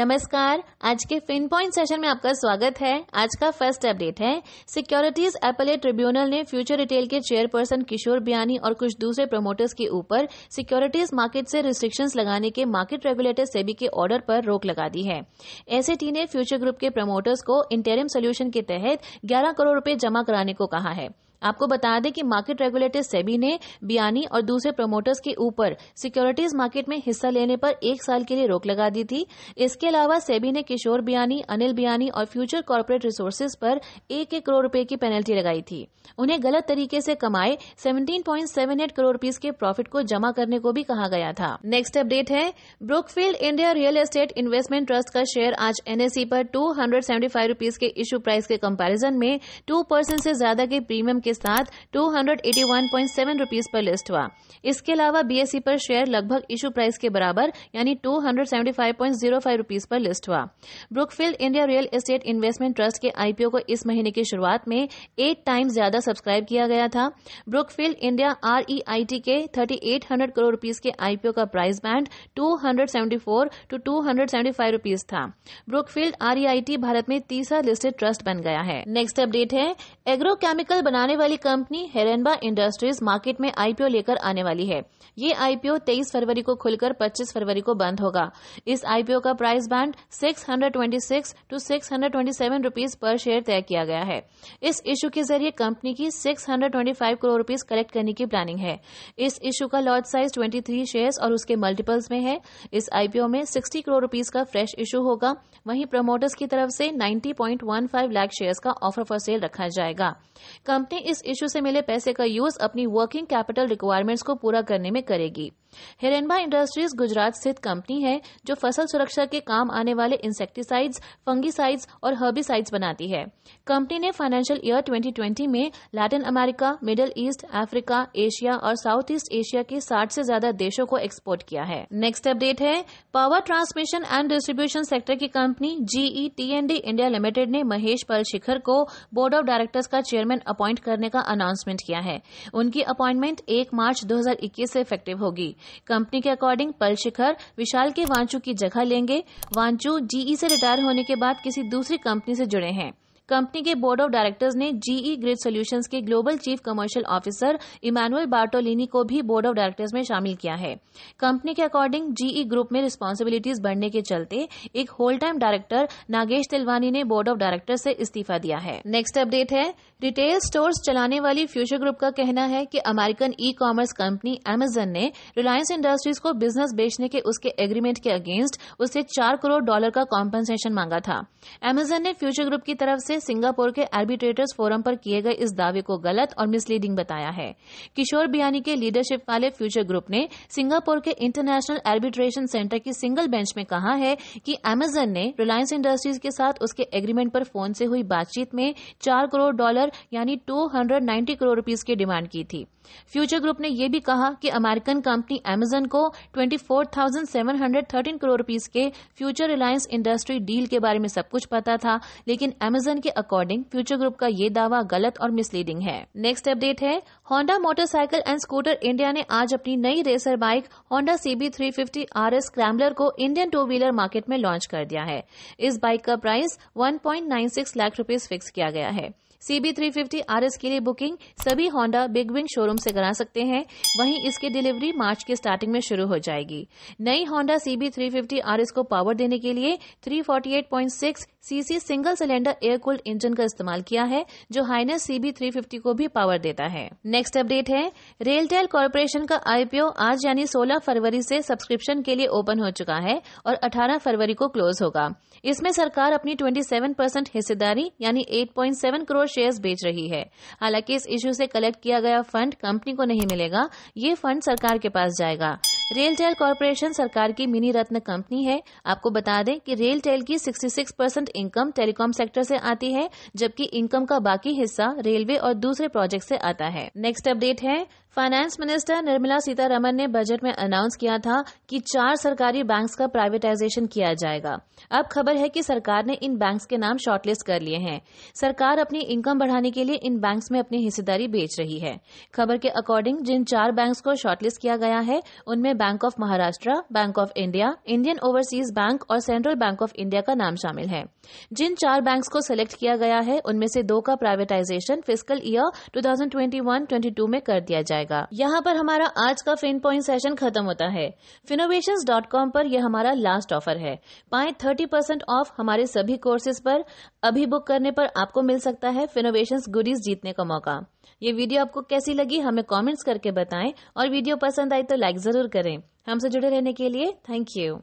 नमस्कार आज के फिन पॉइंट सेशन में आपका स्वागत है आज का फर्स्ट अपडेट है सिक्योरिटीज एपले ट्रिब्यूनल ने फ्यूचर रिटेल के चेयरपर्सन किशोर बियानी और कुछ दूसरे प्रमोटर्स के ऊपर सिक्योरिटीज मार्केट से रिस्ट्रिक्शंस लगाने के मार्केट रेगुलेटर सेबी के ऑर्डर पर रोक लगा दी है एसएटी ने फ्यूचर ग्रुप के प्रमोटर्स को इंटेरियम सोल्यूशन के तहत ग्यारह करोड़ रूपये जमा कराने को कहा है आपको बता दें कि मार्केट रेगुलेटर सेबी ने बियानी और दूसरे प्रमोटर्स के ऊपर सिक्योरिटीज मार्केट में हिस्सा लेने पर एक साल के लिए रोक लगा दी थी इसके अलावा सेबी ने किशोर बियानी अनिल बियानी और फ्यूचर कॉरपोरेट रिसोर्सेज पर एक एक करोड़ रुपए की पेनल्टी लगाई थी उन्हें गलत तरीके से कमाए सेवनटीन करोड़ रूपीज के प्रॉफिट को जमा करने को भी कहा गया था नेक्स्ट अपडेट है Brookfield India real estate investment trust का शेयर आज एनएससी पर टू हंड्रेड के इश्यू प्राइस के कम्पेरिजन में टू परसेंट से ज्यादा के प्रीमियम के साथ 281.7 रुपीस पर लिस्ट हुआ इसके अलावा बीएसई e पर शेयर लगभग इशू प्राइस के बराबर यानी 275.05 रुपीस पर लिस्ट हुआ Brookfield India real estate investment trust के आईपीओ को इस महीने की शुरुआत में एट टाइम्स ज्यादा सब्सक्राइब किया गया था ब्रुकफील्ड इंडिया आरईआईटी के 3800 करोड़ रुपीस के आईपीओ का प्राइस बैंड 274 टू 275 रुपीस था ब्रुकफील्ड आरईआईटी e भारत में तीसरा लिस्टेड ट्रस्ट बन गया है नेक्स्ट अपडेट है एग्रो केमिकल बनाने वाली कंपनी हेरेनबा इंडस्ट्रीज मार्केट में आईपीओ लेकर आने वाली है ये आईपीओ 23 फरवरी को खुलकर 25 फरवरी को बंद होगा इस आईपीओ का प्राइस बैंड 626 टू 627 रुपीस पर शेयर तय किया गया है इस इशू के जरिए कंपनी की 625 करोड़ रुपीस कलेक्ट करने की प्लानिंग है इस इशू का लॉट साइज 23 शेयर्स और उसके मल्टीपल्स में है इस आईपीओ में 60 करोड़ रुपीस का फ्रेश इशू होगा वहीं प्रमोटर्स की तरफ से 90.15 लाख शेयर्स का ऑफर फॉर सेल रखा जाएगा कंपनी इस इश्यू से मिले पैसे का यूज अपनी वर्किंग कैपिटल रिक्वायरमेंट्स को पूरा करने में करेगी हेरेनबा इंडस्ट्रीज गुजरात स्थित कंपनी है जो फसल सुरक्षा के काम आने वाले इंसेक्टिसाइड्स फंगिसाइड्स और हर्बिसाइड्स बनाती है कंपनी ने फाइनेंशियल ईयर 2020 में Latin America Middle East Africa Asia और साउथ ईस्ट एशिया के 60 से ज्यादा देशों को एक्सपोर्ट किया है नेक्स्ट अपडेट है power transmission and distribution sector की company GE TND India limited ने Mahesh Palashikar board of directors का चेयरमैन अपॉइंट करने का अनाउंसमेंट किया है उनकी अपॉइंटमेंट एक मार्च दो से इफेक्टिव होगी कंपनी के अकॉर्डिंग पल शिखर विशाल के वांचू की जगह लेंगे वांचू जीई e से रिटायर होने के बाद किसी दूसरी कंपनी से जुड़े हैं कंपनी के बोर्ड ऑफ डायरेक्टर्स ने जीई ग्रिड सोल्यूशंस के global chief commercial officer Emmanuel Bartolini को भी बोर्ड ऑफ डायरेक्टर्स में शामिल किया है कंपनी के अकॉर्डिंग जीई ग्रुप में रिस्पॉन्सिबिलिटीज बढ़ने के चलते एक whole time director Nagesh Tilwani ने बोर्ड ऑफ डायरेक्टर्स से इस्तीफा दिया है नेक्स्ट अपडेट है रिटेल स्टोर्स चलाने वाली फ्यूचर ग्रुप का कहना है कि American e commerce company Amazon ने रिलायंस इंडस्ट्रीज को बिजनेस बेचने के उसके एग्रीमेंट के अगेंस्ट उससे चार करोड़ डॉलर का कॉम्पनसेशन मांगा था एमेजन ने फ्यूचर ग्रुप की तरफ से ने सिंगापुर के आर्बिट्रेटर्स फोरम पर किए गए इस दावे को गलत और मिसलीडिंग बताया है किशोर बियानी के लीडरशिप वाले फ्यूचर ग्रुप ने सिंगापुर के इंटरनेशनल आर्बिट्रेशन सेंटर की सिंगल बेंच में कहा है कि अमेजन ने रिलायंस इंडस्ट्रीज के साथ उसके एग्रीमेंट पर फोन से हुई बातचीत में चार करोड़ डॉलर यानी टू करोड़ रूपीज की डिमांड की थी फ्यूचर ग्रुप ने यह भी कहा कि अमेरिकन कंपनी एमेजन को 24,713 करोड़ रुपीस के फ्यूचर रिलायंस इंडस्ट्री डील के बारे में सब कुछ पता था लेकिन एमेजन के अकॉर्डिंग फ्यूचर ग्रुप का यह दावा गलत और मिसलीडिंग है नेक्स्ट अपडेट है Honda motorcycle and scooter India ने आज अपनी नई racer bike Honda CB three fifty R S को इंडियन टू व्हीलर मार्केट में लॉन्च कर दिया है इस बाइक का price one lakh rupees fix किया गया है सीबी थ्री फिफ्टी के लिए बुकिंग सभी होंडा बिग विंग शोरूम से करा सकते हैं वहीं इसकी डिलीवरी मार्च की स्टार्टिंग में शुरू हो जाएगी नई होंडा सीबी थ्री फिफ्टी को पावर देने के लिए 348.6 CC single cylinder air cooled engine का इस्तेमाल किया है जो हाइनस सीबी 350 को भी पावर देता है नेक्स्ट अपडेट है रेलटेल कॉरपोरेशन का आईपीओ आज यानी 16 फरवरी से सब्सक्रिप्शन के लिए ओपन हो चुका है और 18 फरवरी को क्लोज होगा इसमें सरकार अपनी 27 परसेंट हिस्सेदारी यानी 8.7 करोड़ शेयर्स बेच रही है हालांकि इस इश्यू से कलेक्ट किया गया फंड कंपनी को नहीं मिलेगा ये फंड सरकार के पास जाएगा रेलटेल कॉरपोरेशन सरकार की मिनी रत्न कंपनी है आपको बता दें कि रेलटेल की 66 परसेंट इनकम टेलीकॉम सेक्टर से आती है जबकि इनकम का बाकी हिस्सा रेलवे और दूसरे प्रोजेक्ट से आता है नेक्स्ट अपडेट है फाइनेंस मिनिस्टर निर्मला सीतारमन ने बजट में अनाउंस किया था कि चार सरकारी बैंक्स का प्राइवेटाइजेशन किया जाएगा अब खबर है कि सरकार ने इन बैंक्स के नाम शॉर्टलिस्ट कर लिए हैं सरकार अपनी इनकम बढ़ाने के लिए इन बैंक्स में अपनी हिस्सेदारी बेच रही है खबर के अकॉर्डिंग जिन चार बैंक्स को शॉर्टलिस्ट किया गया है उनमें bank of Maharashtra bank of India Indian overseas bank और सेंट्रल बैंक ऑफ इंडिया का नाम शामिल है जिन चार बैंक को सिलेक्ट किया गया है उनमें से दो का प्राइवेटाइजेशन फिजिकल ईयर 2021-22 में कर दिया जाएगा यहाँ पर हमारा आज का फिन पॉइंट सेशन खत्म होता है फिनोवेशन डॉट कॉम पर यह हमारा लास्ट ऑफर है पाए थर्टी परसेंट ऑफ हमारे सभी कोर्सेज पर अभी बुक करने पर आपको मिल सकता है फिनोवेशन गुडीज जीतने का मौका ये वीडियो आपको कैसी लगी हमें कॉमेंट्स करके बताएं और वीडियो पसंद आई तो लाइक जरूर करें हमसे जुड़े रहने के लिए थैंक यू